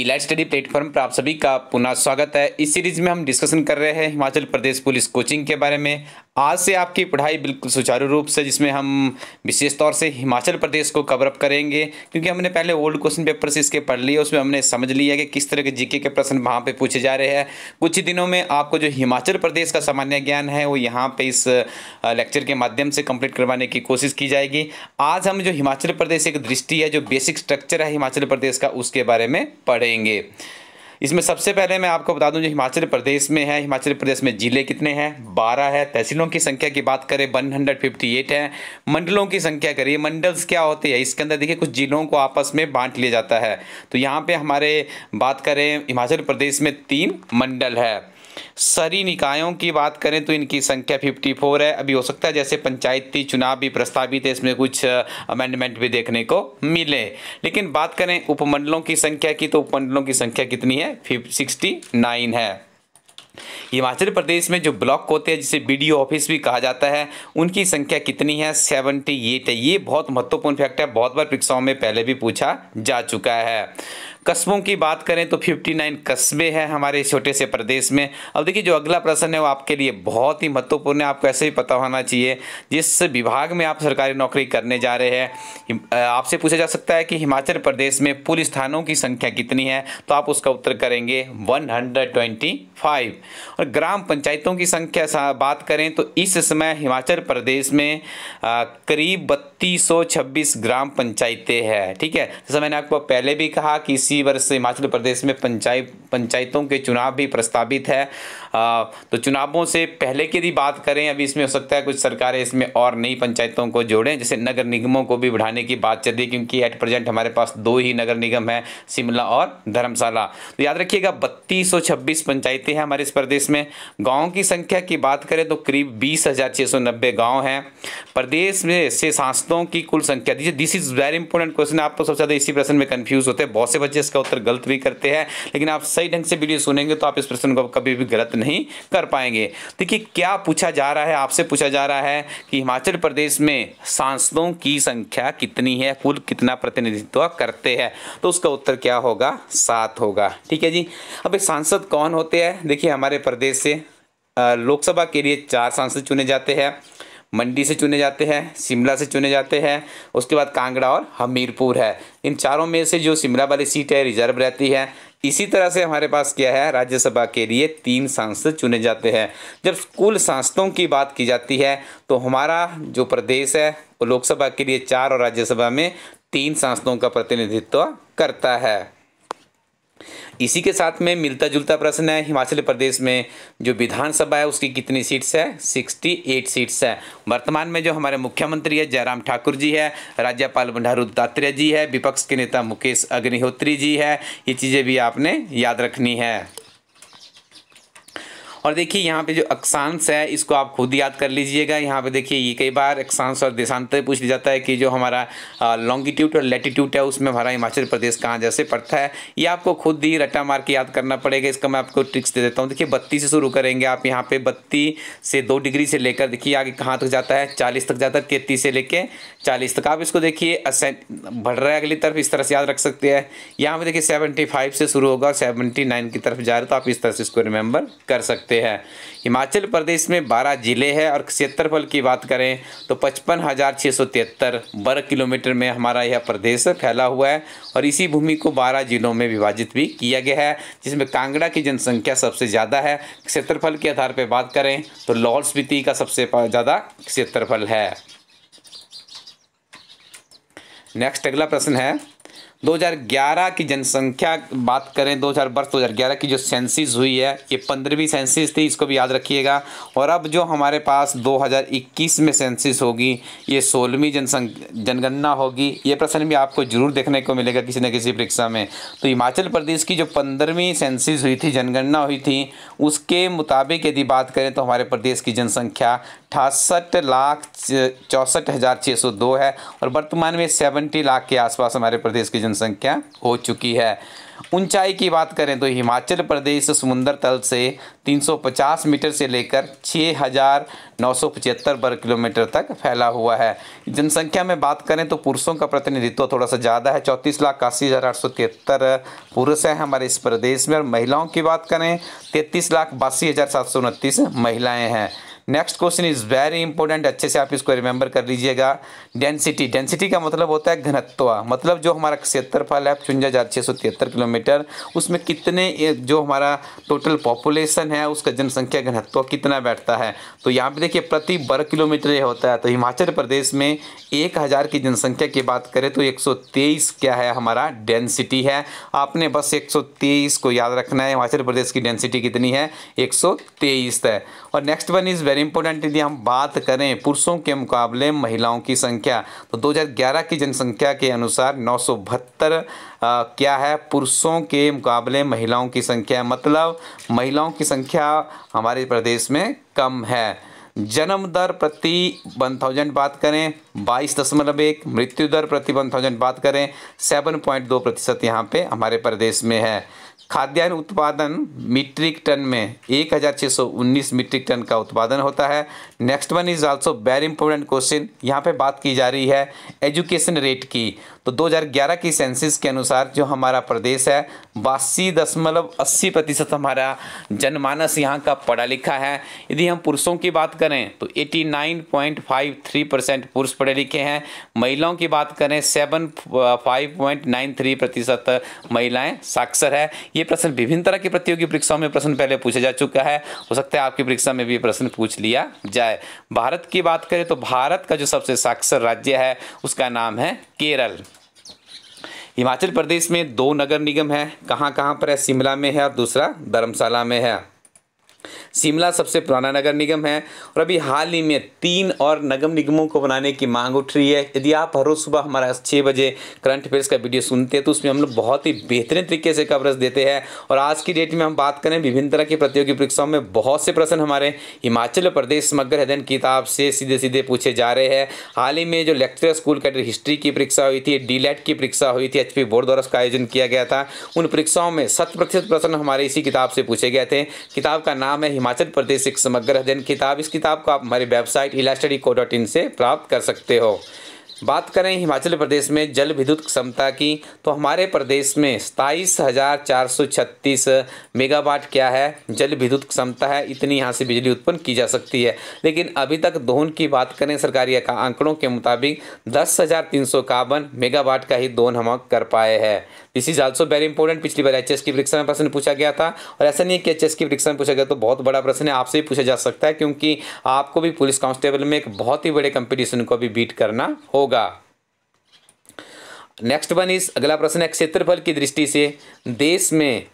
elite study platform पर आप सभी का पुनः स्वागत है इस सीरीज में हम डिस्कशन कर रहे हैं हिमाचल प्रदेश पुलिस कोचिंग के बारे में आज से आपकी पढ़ाई बिल्कुल सुचारू रूप से जिसमें हम विशेष तौर से हिमाचल प्रदेश को कवरअप करेंगे क्योंकि हमने पहले ओल्ड क्वेश्चन पेपर से इसके पढ़ लिए उसमें हमने समझ लिया कि किस तरह के जीके के प्रश्न वहाँ पे पूछे जा रहे हैं कुछ ही दिनों में आपको जो हिमाचल प्रदेश का सामान्य ज्ञान है वो यहाँ पर इस लेक्चर के माध्यम से कम्प्लीट करवाने की कोशिश की जाएगी आज हम जो हिमाचल प्रदेश एक दृष्टि है जो बेसिक स्ट्रक्चर है हिमाचल प्रदेश का उसके बारे में पढ़ करेंगे इसमें सबसे पहले मैं आपको बता दूं जो हिमाचल प्रदेश में है हिमाचल प्रदेश में ज़िले कितने हैं बारह है तहसीलों की संख्या की बात करें वन हंड्रेड फिफ्टी एट है मंडलों की संख्या करिए मंडल्स क्या होते हैं इसके अंदर देखिए कुछ ज़िलों को आपस में बांट लिया जाता है तो यहाँ पे हमारे बात करें हिमाचल प्रदेश में तीन मंडल है सरी निकायों की बात करें तो इनकी संख्या 54 है अभी हो सकता है जैसे पंचायती चुनाव भी प्रस्तावित है इसमें कुछ अमेंडमेंट भी देखने को मिले लेकिन बात करें उपमंडलों की संख्या की तो उपमंडलों की संख्या कितनी है सिक्सटी है हिमाचल प्रदेश में जो ब्लॉक होते हैं जिसे बी ऑफिस भी कहा जाता है उनकी संख्या कितनी है सेवनटी एट है ये बहुत महत्वपूर्ण फैक्ट है बहुत बार परीक्षाओं में पहले भी पूछा जा चुका है कस्बों की बात करें तो 59 कस्बे हैं हमारे छोटे से प्रदेश में अब देखिए जो अगला प्रश्न है वो आपके लिए बहुत ही महत्वपूर्ण है आपको ऐसे ही पता होना चाहिए जिस विभाग में आप सरकारी नौकरी करने जा रहे हैं आपसे पूछा जा सकता है कि हिमाचल प्रदेश में पुलिस थानों की संख्या कितनी है तो आप उसका उत्तर करेंगे वन और ग्राम पंचायतों की संख्या बात करें तो इस समय हिमाचल प्रदेश में करीब बत्तीस ग्राम पंचायतें हैं ठीक है जैसा मैंने आपको पहले भी कहा कि इसी इसी वर्ष हिमाचल प्रदेश में पंचायत पंचायतों के चुनाव भी प्रस्तावित है आ, तो चुनावों से पहले की यदि बात करें अभी इसमें हो सकता है कुछ सरकारें इसमें और नई पंचायतों को जोड़ें जैसे नगर निगमों को भी बढ़ाने की बात चल रही क्योंकि एट प्रेजेंट हमारे पास दो ही नगर निगम है शिमला और धर्मशाला तो याद रखिएगा बत्तीस पंचायतें हैं हमारे इस प्रदेश में गाँव की संख्या की बात करें तो करीब बीस गाँव हैं प्रदेश में से सांसदों की कुल संख्या दीजिए this is very important question आपको सबसे ज़्यादा इसी प्रश्न में कन्फ्यूज होते हैं बहुत से बच्चे इसका उत्तर गलत भी करते हैं लेकिन आप सही ढंग से वीडियो सुनेंगे तो आप इस प्रश्न को कभी भी गलत नहीं कर पाएंगे देखिए क्या पूछा जा रहा है आपसे पूछा जा रहा है कि हिमाचल प्रदेश में सांसदों की संख्या कितनी है कुल कितना प्रतिनिधित्व करते हैं तो उसका उत्तर क्या होगा सात होगा ठीक है जी अब एक सांसद कौन होते हैं देखिए हमारे प्रदेश से लोकसभा के लिए चार सांसद चुने जाते हैं मंडी से चुने जाते हैं शिमला से चुने जाते हैं उसके बाद कांगड़ा और हमीरपुर है इन चारों में से जो शिमला वाली सीट है रिजर्व रहती है इसी तरह से हमारे पास क्या है राज्यसभा के लिए तीन सांसद चुने जाते हैं जब कुल सांसदों की बात की जाती है तो हमारा जो प्रदेश है वो लोकसभा के लिए चार और राज्यसभा में तीन सांसदों का प्रतिनिधित्व करता है इसी के साथ में मिलता जुलता प्रश्न है हिमाचल प्रदेश में जो विधानसभा है उसकी कितनी सीट्स है 68 सीट्स है वर्तमान में जो हमारे मुख्यमंत्री है जयराम ठाकुर जी है राज्यपाल बंडारू दत्तात्रेय जी है विपक्ष के नेता मुकेश अग्निहोत्री जी है ये चीज़ें भी आपने याद रखनी है और देखिए यहाँ पे जो अक्षांश है इसको आप खुद याद कर लीजिएगा यहाँ पे देखिए ये कई बार अक्षांश और देशांतर पूछ लिया जाता है कि जो हमारा लॉन्गिट्यूड और लेटीट्यूड है उसमें हमारा हिमाचल प्रदेश कहाँ जैसे पड़ता है ये आपको खुद ही रट्टा मार के याद करना पड़ेगा इसका मैं आपको ट्रिक्स दे देता हूँ देखिए बत्तीस से शुरू करेंगे आप यहाँ पे बत्तीस से दो डिग्री से लेकर देखिए आगे कहाँ तक जाता है चालीस तक जाता है तेतीस से लेकर चालीस तक आप इसको देखिए बढ़ रहा है अगली तरफ इस तरह से याद रख सकते हैं यहाँ पे देखिए सेवेंटी फाइव से शुरू होगा सेवेंटी नाइन की तरफ जा रहा है तो आप इस तरह से इसको रिमेंबर कर सकते हैं सकते हैं हिमाचल प्रदेश में 12 ज़िले हैं और क्षेत्रफल की बात करें तो पचपन वर्ग किलोमीटर में हमारा यह प्रदेश फैला हुआ है और इसी भूमि को 12 जिलों में विभाजित भी किया गया है जिसमें कांगड़ा की जनसंख्या सबसे ज़्यादा है क्षेत्रफल के आधार पर बात करें तो लाहौल स्पीति का सबसे ज़्यादा क्षेत्रफल है नेक्स्ट अगला प्रश्न है 2011 की जनसंख्या बात करें 2000 वर्ष 2011 की जो सेंसिस हुई है ये पंद्रहवीं सेंसिस थी इसको भी याद रखिएगा और अब जो हमारे पास 2021 में सेंसिस होगी ये सोलहवीं जनसं जनगणना होगी ये प्रश्न भी आपको ज़रूर देखने को मिलेगा किसी न किसी परीक्षा में तो हिमाचल प्रदेश की जो पंद्रहवीं सेंसिस हुई थी जनगणना हुई थी उसके मुताबिक यदि बात करें तो हमारे प्रदेश की जनसंख्या अठासठ लाख चौंसठ हज़ार छः सौ दो है और वर्तमान में सेवेंटी लाख के आसपास हमारे प्रदेश की जनसंख्या हो चुकी है ऊंचाई की बात करें तो हिमाचल प्रदेश समुंदर तल से 350 मीटर से लेकर 6,975 वर्ग किलोमीटर तक फैला हुआ है जनसंख्या में बात करें तो पुरुषों का प्रतिनिधित्व थोड़ा सा ज़्यादा है चौंतीस लाख अस्सी हज़ार आठ सौ तिहत्तर पुरुष हैं हमारे इस प्रदेश में और महिलाओं की बात करें तैंतीस लाख बासी हज़ार सात सौ उनतीस महिलाएँ हैं next question is very important अच्छे से आप इसको रिमेंबर कर लीजिएगा डेंसिटी डेंसिटी का मतलब होता है घनत्व मतलब जो हमारा क्षेत्रफल है चुंजा हज़ार छः सौ तिहत्तर किलोमीटर उसमें कितने जो हमारा टोटल पॉपुलेशन है उसका जनसंख्या घनत्व कितना बैठता है तो यहाँ पे देखिए प्रति वर्ग किलोमीटर ये होता है तो हिमाचल प्रदेश में एक हज़ार की जनसंख्या की बात करें तो तेईस क्या है हमारा डेंसिटी है आपने बस तेईस को याद रखना है हिमाचल प्रदेश की डेंसिटी कितनी है तेईस है और next one is very important यदि हम बात करें पुरुषों के मुकाबले महिलाओं की संख्या तो 2011 की जनसंख्या के अनुसार नौ क्या है पुरुषों के मुकाबले महिलाओं की संख्या मतलब महिलाओं की संख्या हमारे प्रदेश में कम है जन्म दर प्रति वन थाउजेंड बात करें बाईस दशमलव एक मृत्यु दर प्रति वन थाउजेंड बात करें सेवन पॉइंट दो प्रतिशत यहाँ पे हमारे प्रदेश में है खाद्यान्न उत्पादन मीट्रिक टन में 1619 मीट्रिक टन का उत्पादन होता है next one is also very important question यहाँ पे बात की जा रही है एजुकेशन रेट की तो 2011 की सेंसिस के अनुसार जो हमारा प्रदेश है बासी दशमलव अस्सी प्रतिशत हमारा जनमानस यहाँ का पढ़ा लिखा है यदि हम पुरुषों की बात करें तो 89.53 परसेंट पुरुष पढ़े लिखे हैं महिलाओं की बात करें seven five point nine three प्रतिशत महिलाएँ साक्षर है ये प्रश्न विभिन्न तरह की प्रतियोगी परीक्षाओं में प्रश्न पहले पूछा जा चुका है हो सकता है आपकी परीक्षा में भी ये प्रश्न पूछ लिया जाए भारत की बात करें तो भारत का जो सबसे साक्षर राज्य है उसका नाम है केरल हिमाचल प्रदेश में दो नगर निगम है कहाँ कहाँ पर है शिमला में है और दूसरा धर्मशाला में है शिमला सबसे पुराना नगर निगम है और अभी हाल ही में तीन और नगम निगमों को बनाने की मांग उठ रही है यदि आप हर रोज़ सुबह हमारा छः बजे करंट अफेयर्स का वीडियो सुनते हैं तो उसमें हम लोग बहुत ही बेहतरीन तरीके से कवरेज देते हैं और आज की डेट में हम बात करें विभिन्न तरह की प्रतियोगी परीक्षाओं में बहुत से प्रश्न हमारे हिमाचल प्रदेश समग्र अध्ययन किताब से सीधे सीधे पूछे जा रहे हैं हाल ही में जो लेक्चर स्कूल कैडर हिस्ट्री की परीक्षा हुई थी डी e की परीक्षा हुई थी एच बोर्ड द्वारा उसका आयोजन किया गया था उन परीक्षाओं में शत प्रतिशत प्रश्न हमारे इसी किताब से पूछे गए थे किताब का नाम है हिमाचल प्रदेश एक समग्र अध्ययन किताब इस किताब को आप हमारी वेबसाइट इला को डॉट इन से प्राप्त कर सकते हो बात करें हिमाचल प्रदेश में जल विद्युत क्षमता की तो हमारे प्रदेश में सताईस हज़ार चार सौ छत्तीस मेगावाट क्या है जल विद्युत क्षमता है इतनी यहाँ से बिजली उत्पन्न की जा सकती है लेकिन अभी तक दोहन की बात करें सरकारी आंकड़ों के मुताबिक दस हज़ार तीन सौ इक्यावन मेगावाट का ही दोहन हम कर पाए हैं this is also very important पिछली बार एच एस की परीक्षा में प्रश्न पूछा गया था और ऐसा नहीं है कि एच एस की परीक्षा में पूछा गया तो बहुत बड़ा प्रश्न है आपसे भी पूछा जा सकता है क्योंकि आपको भी पुलिस कांस्टेबल में एक बहुत ही बड़े कंपटीशन को भी बीट करना होगा नेक्स्ट वन इज अगला प्रश्न है क्षेत्रफल की दृष्टि से देश में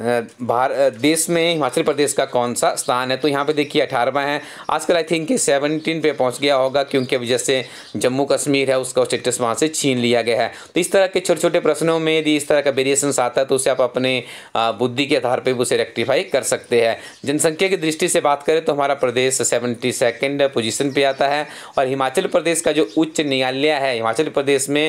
भार देश में हिमाचल प्रदेश का कौन सा स्थान है तो यहाँ पे देखिए अठारहवा है आजकल आई थिंक सेवनटीन पे पहुँच गया होगा क्योंकि अब जैसे जम्मू कश्मीर है उसका स्टेटस वहाँ से छीन लिया गया है तो इस तरह के छोटे छोटे प्रश्नों में यदि इस तरह का वेरिएशंस आता है तो उसे आप अपने बुद्धि के आधार पर उसे रेक्टिफाई कर सकते हैं जनसंख्या की दृष्टि से बात करें तो हमारा प्रदेश सेवेंटी सेकेंड पोजिशन पर आता है और हिमाचल प्रदेश का जो उच्च न्यायालय है हिमाचल प्रदेश में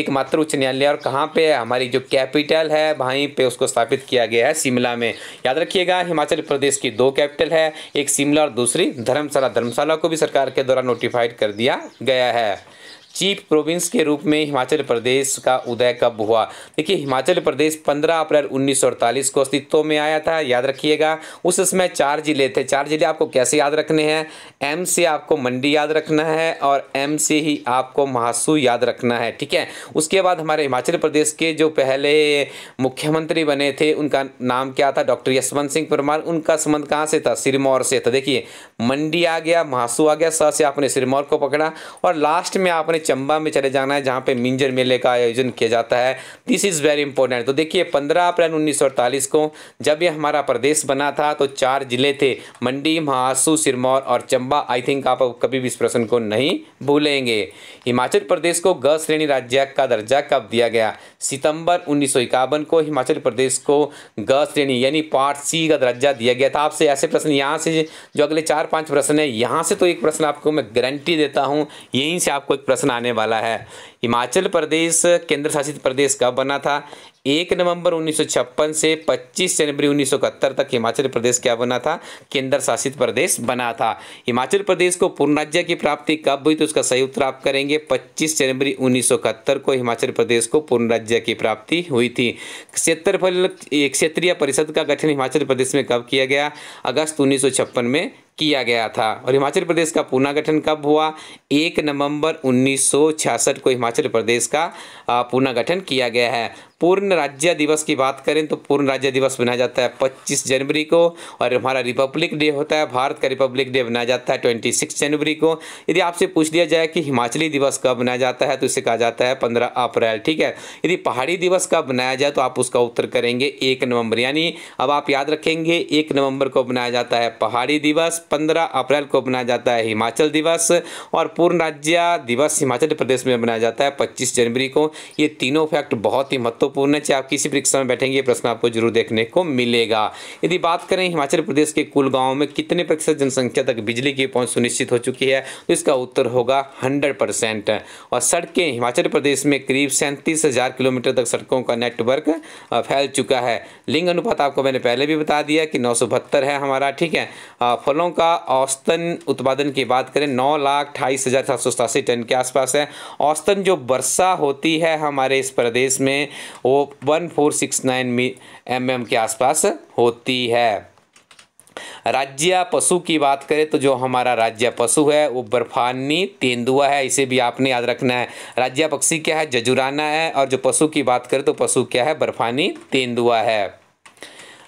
एकमात्र उच्च न्यायालय और कहाँ पर हमारी जो कैपिटल है वहीं पर उसको स्थापित किया गया है है शिमला में याद रखिएगा हिमाचल प्रदेश की दो कैपिटल है एक शिमला और दूसरी धर्मशाला धर्मशाला को भी सरकार के द्वारा नोटिफाइड कर दिया गया है चीफ प्रोविंस के रूप में हिमाचल प्रदेश का उदय कब हुआ देखिए हिमाचल प्रदेश 15 अप्रैल उन्नीस को अस्तित्व में आया था याद रखिएगा उस समय चार जिले थे चार जिले आपको कैसे याद रखने हैं एम से आपको मंडी याद रखना है और एम से ही आपको महासू याद रखना है ठीक है उसके बाद हमारे हिमाचल प्रदेश के जो पहले मुख्यमंत्री बने थे उनका नाम क्या था डॉक्टर यशवंत सिंह परमार उनका संबंध कहाँ से था सिरमौर से था देखिए मंडी आ गया महासू आ गया स से आपने सिरमौर को पकड़ा और लास्ट में आपने चंबा में चले जाना है जहाँ पे मिंजर मेले का आयोजन किया जाता है दिस इज़ वेरी इंपॉर्टेंट तो देखिए पंद्रह अप्रैल उन्नीस को जब ये हमारा प्रदेश बना था तो चार जिले थे मंडी महासू सिरमौर और चंबा आई थिंक आप कभी भी इस प्रश्न को नहीं भूलेंगे हिमाचल प्रदेश को ग श्रेणी राज्य का दर्जा कब दिया गया सितंबर उन्नीस को हिमाचल प्रदेश को ग श्रेणी यानी पार्ट सी का दर्जा दिया गया था आपसे ऐसे प्रश्न यहाँ से जो अगले चार पाँच प्रश्न है यहाँ से तो एक प्रश्न आपको मैं गारंटी देता हूँ यहीं से आपको एक प्रश्न आने वाला है हिमाचल प्रदेश केंद्र शासित प्रदेश कब बना था एक नवंबर 1956 से 25 जनवरी उन्नीस तक हिमाचल प्रदेश क्या बना था केंद्र शासित प्रदेश बना था हिमाचल प्रदेश को पूर्ण राज्य की प्राप्ति कब हुई तो उसका सही उत्तर आप करेंगे 25 जनवरी उन्नीस को हिमाचल प्रदेश को पूर्ण राज्य की प्राप्ति हुई थी क्षेत्रफल क्षेत्रीय परिषद का गठन हिमाचल प्रदेश में कब किया गया अगस्त उन्नीस में किया गया था और हिमाचल प्रदेश का पुनर्गठन कब हुआ एक नवंबर 1966 को हिमाचल प्रदेश का पुनर्गठन किया गया है पूर्ण राज्य दिवस की बात करें तो पूर्ण राज्य दिवस मनाया जाता है पच्चीस जनवरी को और हमारा रिपब्लिक डे होता है भारत का रिपब्लिक डे मनाया जाता है ट्वेंटी सिक्स जनवरी को यदि आपसे पूछ लिया जाए कि हिमाचली दिवस कब मनाया जाता है तो इसे कहा जाता है पंद्रह अप्रैल ठीक है यदि पहाड़ी दिवस कब मनाया जाए तो आप उसका उत्तर करेंगे एक नवंबर यानी अब आप याद रखेंगे एक नवंबर को मनाया जाता है पहाड़ी दिवस पंद्रह अप्रैल को मनाया जाता है हिमाचल दिवस और पूर्ण राज्य दिवस हिमाचल प्रदेश में मनाया जाता है पच्चीस जनवरी को ये तीनों फैक्ट बहुत ही महत्व महत्वपूर्ण है चाहे आप किसी परीक्षा में बैठेंगे ये प्रश्न आपको जरूर देखने को मिलेगा यदि बात करें हिमाचल प्रदेश के कुल गाँव में कितने प्रतिशत जनसंख्या तक बिजली की पहुँच सुनिश्चित हो चुकी है तो इसका उत्तर होगा हंड्रेड परसेंट और सड़कें हिमाचल प्रदेश में करीब सैंतीस हज़ार किलोमीटर तक सड़कों का नेटवर्क फैल चुका है लिंग अनुपात आपको मैंने पहले भी बता दिया कि नौ है हमारा ठीक है फलों का औसतन उत्पादन की बात करें नौ लाख अट्ठाईस हज़ार सात सौ सतासी टन के आसपास है औसतन जो वर्षा होती है हमारे इस प्रदेश में वो one four six nine M के आसपास होती है राज्य पशु की बात करें तो जो हमारा राज्य पशु है वो बर्फानी तेंदुआ है इसे भी आपने याद रखना है राज्य पक्षी क्या है जजुराना है और जो पशु की बात करें तो पशु क्या है बर्फानी तेंदुआ है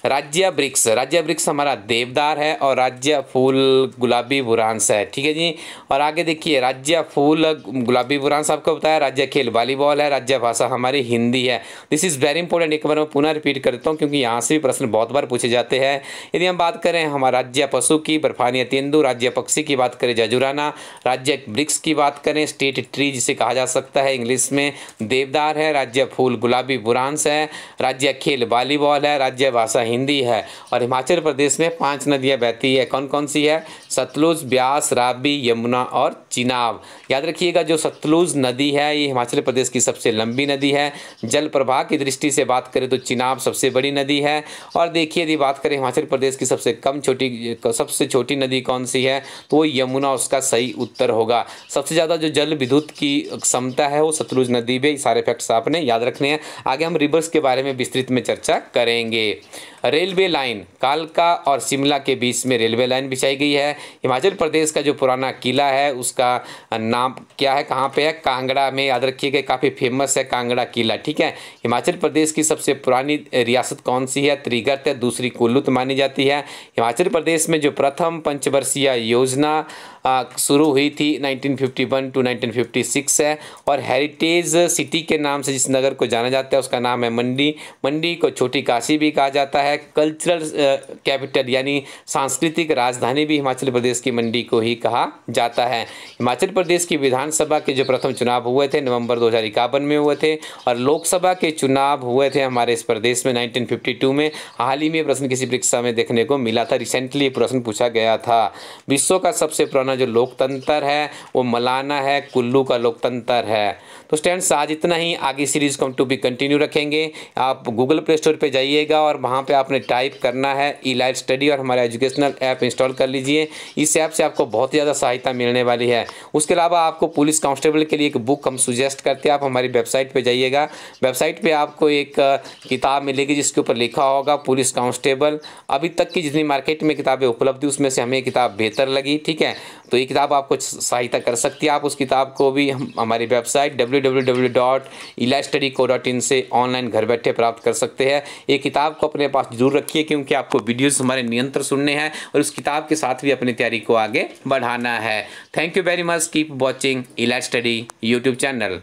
राज्य ब्रिक्स राज्य ब्रिक्स हमारा देवदार है और राज्य फूल गुलाबी बुरांस है ठीक है जी और आगे देखिए राज्य फूल गुलाबी बुरांस आपको बताया राज्य खेल वॉलीबॉल है राज्य भाषा हमारी हिंदी है दिस इज़ वेरी इंपॉर्टेंट एक बार मैं पुनः रिपीट करता हूँ क्योंकि यहाँ से भी प्रश्न बहुत बार पूछे जाते हैं यदि हम बात करें हमारा राज्य पशु की बर्फानिया तेंदु राज्य पक्षी की बात करें जजुराना राज्य ब्रिक्स की बात करें स्टेट ट्री जिसे कहा जा सकता है इंग्लिश में देवदार है राज्य फूल गुलाबी बुरांस है राज्य खेल वॉलीबॉल है राज्य भाषा हिंदी है और हिमाचल प्रदेश में पांच नदियां बहती है कौन कौन सी है सतलुज ब्यास राबी यमुना और चिनाब याद रखिएगा जो सतलुज नदी है ये हिमाचल प्रदेश की सबसे लंबी नदी है जल प्रवाह की दृष्टि से बात करें तो चिनाब सबसे बड़ी नदी है और देखिए यदि बात करें हिमाचल प्रदेश की सबसे कम छोटी सबसे छोटी नदी कौन सी है तो वो यमुना उसका सही उत्तर होगा सबसे ज़्यादा जो जल विद्युत की क्षमता है वो सतलुज नदी में सारे फैक्ट्स आपने याद रखने हैं आगे हम रिवर्स के बारे में विस्तृत में चर्चा करेंगे रेलवे लाइन कालका और शिमला के बीच में रेलवे लाइन बिछाई गई है हिमाचल प्रदेश का जो पुराना किला है उसका नाम क्या है कहाँ पे है कांगड़ा में याद रखिएगा काफ़ी फेमस है कांगड़ा किला ठीक है हिमाचल प्रदेश की सबसे पुरानी रियासत कौन सी है त्रिगर्त है दूसरी कुल्लुत मानी जाती है हिमाचल प्रदेश में जो प्रथम पंचवर्षीय योजना शुरू हुई थी 1951 टू 1956 है और हेरिटेज सिटी के नाम से जिस नगर को जाना जाता है उसका नाम है मंडी मंडी को छोटी काशी भी कहा जाता है कल्चरल कैपिटल यानी सांस्कृतिक राजधानी भी हिमाचल प्रदेश की मंडी को ही कहा जाता है हिमाचल प्रदेश की विधानसभा के जो प्रथम चुनाव हुए थे नवंबर दो में हुए थे और लोकसभा के चुनाव हुए थे हमारे इस प्रदेश में 1952 में हाल ही में प्रश्न किसी परीक्षा में देखने को मिला था रिसेंटली प्रश्न पूछा गया था विश्व का सबसे पुराना अपना जो लोकतंत्र है वो मलाना है कुल्लू का लोकतंत्र है तो स्टैंड आज इतना ही आगे सीरीज़ को हम टू बी कंटिन्यू रखेंगे आप गूगल प्ले स्टोर पर जाइएगा और वहाँ पर आपने टाइप करना है ई लाइफ स्टडी और हमारा एजुकेशनल ऐप इंस्टॉल कर लीजिए इस ऐप से आपको बहुत ही ज़्यादा सहायता मिलने वाली है उसके अलावा आपको पुलिस कांस्टेबल के लिए एक बुक हम सुजेस्ट करते हैं आप हमारी वेबसाइट पर जाइएगा वेबसाइट पर आपको एक किताब मिलेगी जिसके ऊपर लिखा होगा पुलिस कांस्टेबल अभी तक की जितनी मार्केट में किताबें उपलब्ध उसमें से हमें किताब बेहतर लगी ठीक है तो ये किताब आपको सहायता कर सकती है आप उस किताब को भी हम हमारी वेबसाइट डब्ल्यू www.elastudyco.in से ऑनलाइन घर बैठे प्राप्त कर सकते हैं ये किताब को अपने पास जरूर रखिए क्योंकि आपको वीडियोज़ हमारे नियंत्रण सुनने हैं और उस किताब के साथ भी अपनी तैयारी को आगे बढ़ाना है thank you very much keep watching Ila study YouTube channel